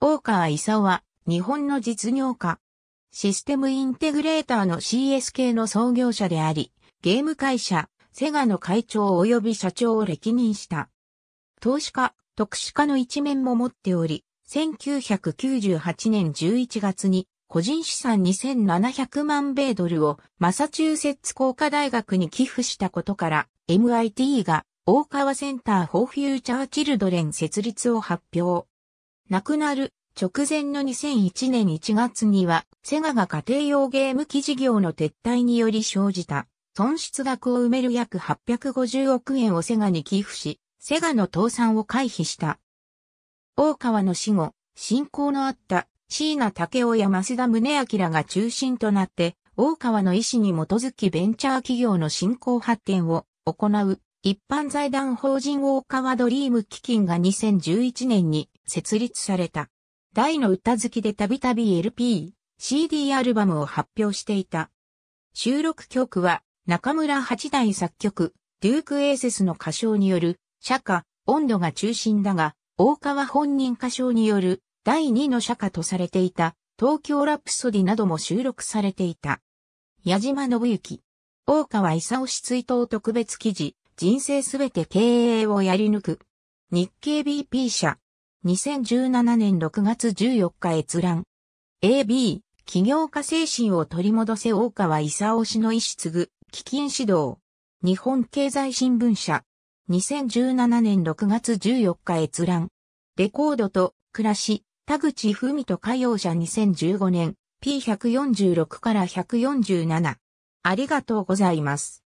大川勲は、日本の実業家。システムインテグレーターの CS 系の創業者であり、ゲーム会社、セガの会長及び社長を歴任した。投資家、特殊家の一面も持っており、1998年11月に、個人資産2700万米ドルをマサチューセッツ工科大学に寄付したことから、MIT が大川センター・フォー・フューチャー・チルドレン設立を発表。亡くなる直前の2001年1月には、セガが家庭用ゲーム機事業の撤退により生じた損失額を埋める約850億円をセガに寄付し、セガの倒産を回避した。大川の死後、信仰のあった椎名竹雄や増田宗明が中心となって、大川の意思に基づきベンチャー企業の振興発展を行う一般財団法人大川ドリーム基金が2011年に設立された。大の歌好きでたびたび LP、CD アルバムを発表していた。収録曲は中村八大作曲、デューク・エーセスの歌唱による、釈迦、温度が中心だが、大川本人歌唱による、第2の釈迦とされていた、東京ラプソディなども収録されていた。矢島信之。大川勲氏追悼特別記事、人生すべて経営をやり抜く。日経 BP 社、2017年6月14日閲覧。AB、起業家精神を取り戻せ大川勲氏の意思継ぐ、基金指導。日本経済新聞社。2017年6月14日閲覧。レコードと暮らし、田口文と歌謡者2015年 P146 から147。ありがとうございます。